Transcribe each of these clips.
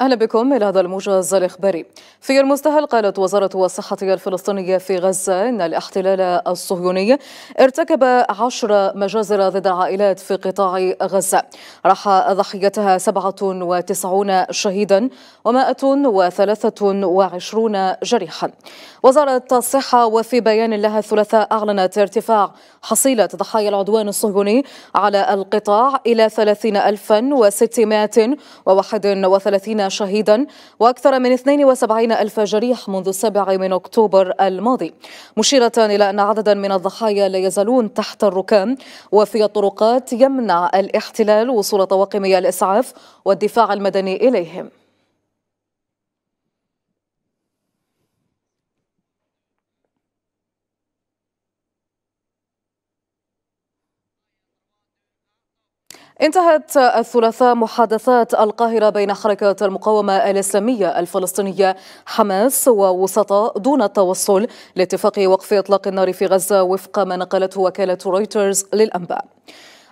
أهلا بكم إلى هذا الموجز الإخباري في المستهل قالت وزارة الصحة الفلسطينية في غزة إن الاحتلال الصهيوني ارتكب عشر مجازر ضد العائلات في قطاع غزة راح ضحيتها 97 شهيدا و123 جريحا وزارة الصحة وفي بيان لها الثلاثاء أعلنت ارتفاع حصيلة ضحايا العدوان الصهيوني على القطاع إلى 30631 شهيدا وأكثر من 72 ألف جريح منذ السابع من أكتوبر الماضي مشيرة إلى أن عددا من الضحايا لا يزالون تحت الركام وفي الطرقات يمنع الاحتلال وصول طواقم الإسعاف والدفاع المدني إليهم انتهت الثلاثاء محادثات القاهرة بين حركة المقاومة الإسلامية الفلسطينية حماس ووسطاء دون التوصل لاتفاق وقف إطلاق النار في غزة وفق ما نقلته وكالة رويترز للأنباء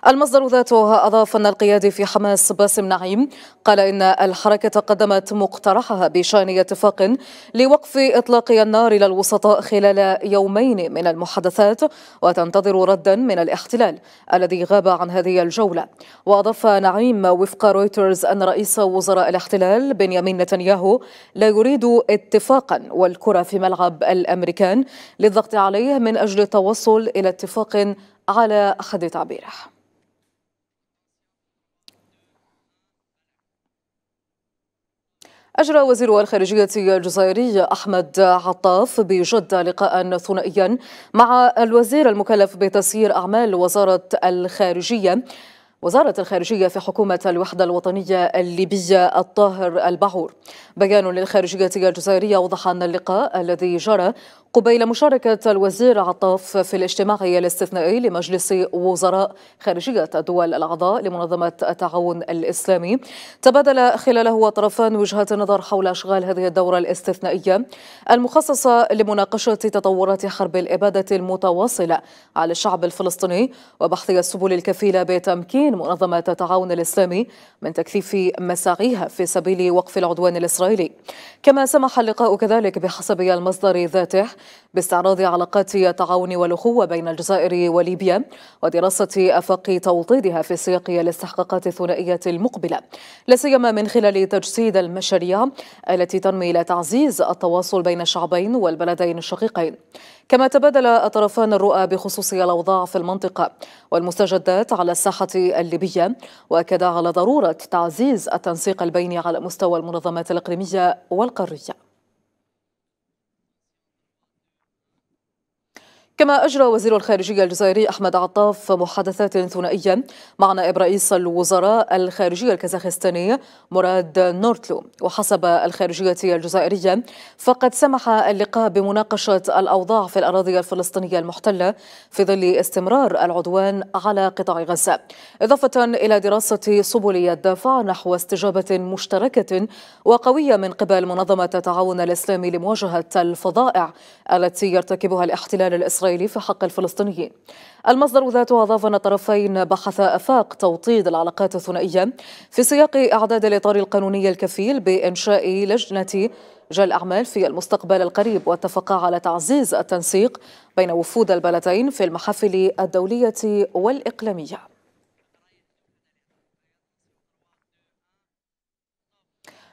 المصدر ذاته أضاف أن القيادي في حماس باسم نعيم قال إن الحركة قدمت مقترحها بشأن اتفاق لوقف إطلاق النار إلى الوسطاء خلال يومين من المحادثات وتنتظر ردا من الاحتلال الذي غاب عن هذه الجولة وأضاف نعيم وفق رويترز أن رئيس وزراء الاحتلال بنيامين نتنياهو لا يريد اتفاقا والكرة في ملعب الأمريكان للضغط عليه من أجل التوصل إلى اتفاق على حد تعبيره أجرى وزير الخارجية الجزائري أحمد عطاف بجدة لقاء ثنائيا مع الوزير المكلف بتسيير أعمال وزارة الخارجية وزارة الخارجية في حكومة الوحدة الوطنية الليبية الطاهر البعور بيان للخارجية الجزائرية وضح أن اللقاء الذي جرى قبيل مشاركة الوزير عطاف في الاجتماع الاستثنائي لمجلس وزراء خارجية الدول الأعضاء لمنظمة التعاون الإسلامي تبادل خلاله طرفان وجهات النظر حول أشغال هذه الدورة الاستثنائية المخصصة لمناقشة تطورات حرب الإبادة المتواصلة على الشعب الفلسطيني وبحث السبل الكفيلة بتمكين منظمة التعاون الإسلامي من تكثيف مساعيها في سبيل وقف العدوان الإسرائيلي كما سمح اللقاء كذلك بحسب المصدر ذاته باستعراض علاقات التعاون والأخوة بين الجزائر وليبيا ودراسة آفاق توطيدها في سياق الاستحقاقات الثنائية المقبلة لا سيما من خلال تجسيد المشاريع التي تنمي إلى تعزيز التواصل بين الشعبين والبلدين الشقيقين كما تبادل الطرفان الرؤى بخصوص الأوضاع في المنطقة والمستجدات على الساحة الليبية وأكد على ضرورة تعزيز التنسيق البيني على مستوى المنظمات الإقليمية والقارية كما أجرى وزير الخارجية الجزائري أحمد عطاف محادثات ثنائية مع نائب رئيس الوزراء الخارجية الكازاخستاني مراد نورتلو وحسب الخارجية الجزائرية فقد سمح اللقاء بمناقشة الأوضاع في الأراضي الفلسطينية المحتلة في ظل استمرار العدوان على قطاع غزة إضافة إلى دراسة سبل الدفع نحو استجابة مشتركة وقوية من قبل منظمة التعاون الإسلامي لمواجهة الفظائع التي يرتكبها الاحتلال الإسرائيلي الإسرائيلي في حق الفلسطينيين المصدر ذاته أضاف أن الطرفين بحثا أفاق توطيد العلاقات الثنائية في سياق إعداد الإطار القانوني الكفيل بإنشاء لجنة جل أعمال في المستقبل القريب واتفقا على تعزيز التنسيق بين وفود البلدين في المحافل الدولية والإقليمية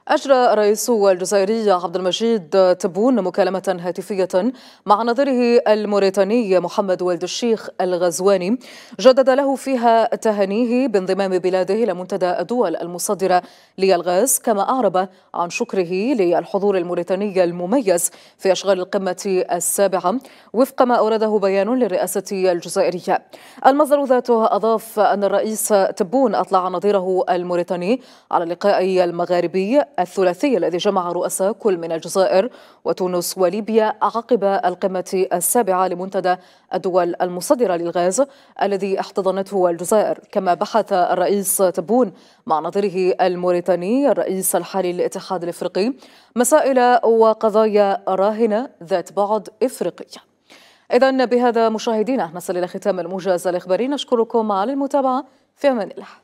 أجرى رئيس الجزائري عبد المجيد تبون مكالمة هاتفية مع نظيره الموريتاني محمد ولد الشيخ الغزواني جدد له فيها تهانيه بانضمام بلاده إلى منتدى الدول المصدرة للغاز كما أعرب عن شكره للحضور الموريتاني المميز في أشغال القمة السابعة وفق ما أورده بيان للرئاسة الجزائرية المصدر ذاته أضاف أن الرئيس تبون أطلع نظيره الموريتاني على اللقاء المغاربي الثلاثي الذي جمع رؤساء كل من الجزائر وتونس وليبيا عقب القمة السابعة لمنتدى الدول المصدرة للغاز الذي احتضنته الجزائر كما بحث الرئيس تبون مع نظيره الموريتاني الرئيس الحالي للاتحاد الافريقي مسائل وقضايا راهنة ذات بعد افريقي إذا بهذا مشاهدينا نصل إلى ختام الموجز الإخباري نشكركم على المتابعة في أمان الله